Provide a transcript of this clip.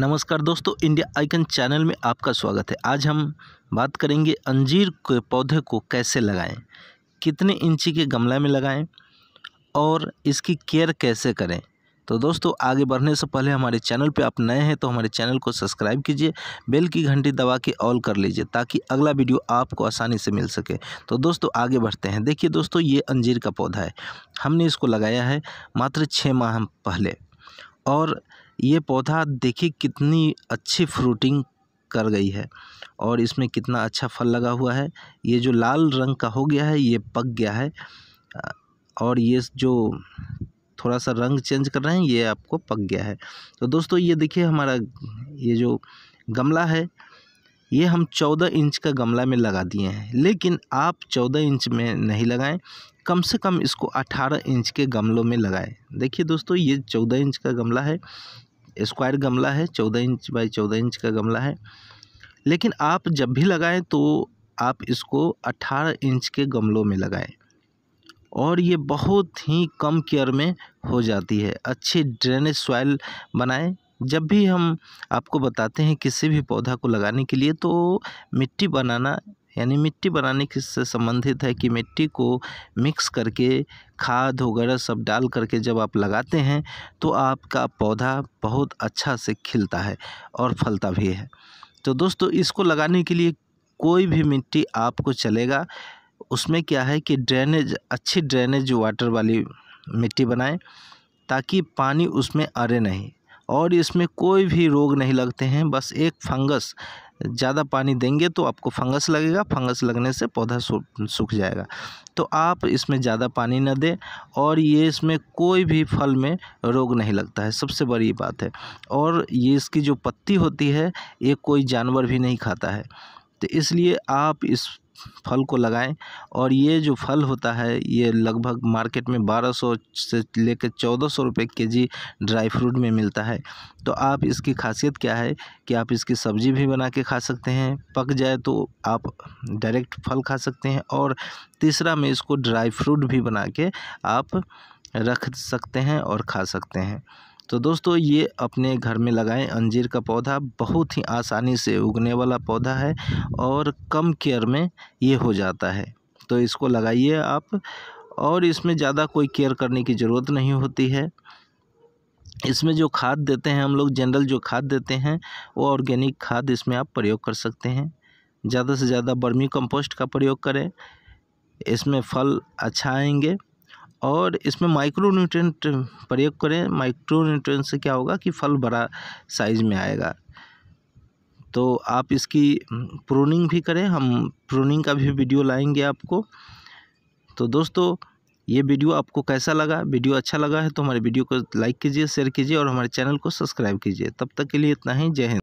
नमस्कार दोस्तों India icon channel में आपका स्वागत है आज हम बात करेंगे अंजीर के पौधे को कैसे लगाएं कितने इंची के गमला में लगाएं और इसकी केयर कैसे करें तो दोस्तों आगे बढ़ने से पहले हमारे चैनल पे आप नए हैं तो हमारे चैनल को सब्सक्राइब कीजिए बेल की घंटी दबा के ऑल कर लीजिए ताकि अगला वीडियो आपको आसानी से मिल सके तो दोस्तों आगे बढ़ते हैं देखिए दोस्तों ये अंजीर का पौधा है हमने इसको लगाया है मात्र छः माह पहले और ये पौधा देखिए कितनी अच्छी फ्रूटिंग कर गई है और इसमें कितना अच्छा फल लगा हुआ है ये जो लाल रंग का हो गया है ये पक गया है और ये जो थोड़ा सा रंग चेंज कर रहे हैं ये आपको पक गया है तो दोस्तों ये देखिए हमारा ये जो गमला है ये हम चौदह इंच का गमला में लगा दिए हैं लेकिन आप चौदह इंच में नहीं लगाएं कम से कम इसको अठारह इंच के गमलों में लगाएं देखिए दोस्तों ये चौदह इंच का गमला है स्क्वायर गमला है चौदह इंच बाई चौदह इंच का गमला है लेकिन आप जब भी लगाएं तो आप इसको अट्ठारह इंच के गमलों में लगाएं और ये बहुत ही कम केयर में हो जाती है अच्छी ड्रेनेज सॉइल बनाएं जब भी हम आपको बताते हैं किसी भी पौधा को लगाने के लिए तो मिट्टी बनाना यानी मिट्टी बनाने के से संबंधित है कि मिट्टी को मिक्स करके खाद वगैरह सब डाल करके जब आप लगाते हैं तो आपका पौधा बहुत अच्छा से खिलता है और फलता भी है तो दोस्तों इसको लगाने के लिए कोई भी मिट्टी आपको चलेगा उसमें क्या है कि ड्रेनेज अच्छी ड्रेनेज वाटर वाली मिट्टी बनाएं ताकि पानी उसमें अरे नहीं और इसमें कोई भी रोग नहीं लगते हैं बस एक फंगस ज़्यादा पानी देंगे तो आपको फंगस लगेगा फंगस लगने से पौधा सूख जाएगा तो आप इसमें ज़्यादा पानी ना दें और ये इसमें कोई भी फल में रोग नहीं लगता है सबसे बड़ी बात है और ये इसकी जो पत्ती होती है ये कोई जानवर भी नहीं खाता है तो इसलिए आप इस फल को लगाएँ और ये जो फल होता है ये लगभग मार्केट में बारह सौ से लेकर चौदह सौ रुपये के जी ड्राई फ्रूट में मिलता है तो आप इसकी खासियत क्या है कि आप इसकी सब्ज़ी भी बना के खा सकते हैं पक जाए तो आप डायरेक्ट फल खा सकते हैं और तीसरा में इसको ड्राई फ्रूट भी बना के आप रख सकते हैं और खा सकते हैं तो दोस्तों ये अपने घर में लगाएं अंजीर का पौधा बहुत ही आसानी से उगने वाला पौधा है और कम केयर में ये हो जाता है तो इसको लगाइए आप और इसमें ज़्यादा कोई केयर करने की ज़रूरत नहीं होती है इसमें जो खाद देते हैं हम लोग जनरल जो खाद देते हैं वो ऑर्गेनिक खाद इसमें आप प्रयोग कर सकते हैं ज़्यादा से ज़्यादा बर्मी कंपोस्ट का प्रयोग करें इसमें फल अच्छा आएंगे और इसमें माइक्रो न्यूट्रेंट प्रयोग करें माइक्रो न्यूट्रेंट से क्या होगा कि फल बड़ा साइज में आएगा तो आप इसकी प्रोनिंग भी करें हम प्रोनिंग का भी वीडियो लाएंगे आपको तो दोस्तों ये वीडियो आपको कैसा लगा वीडियो अच्छा लगा है तो हमारे वीडियो को लाइक कीजिए शेयर कीजिए और हमारे चैनल को सब्सक्राइब कीजिए तब तक के लिए इतना ही जय हिंद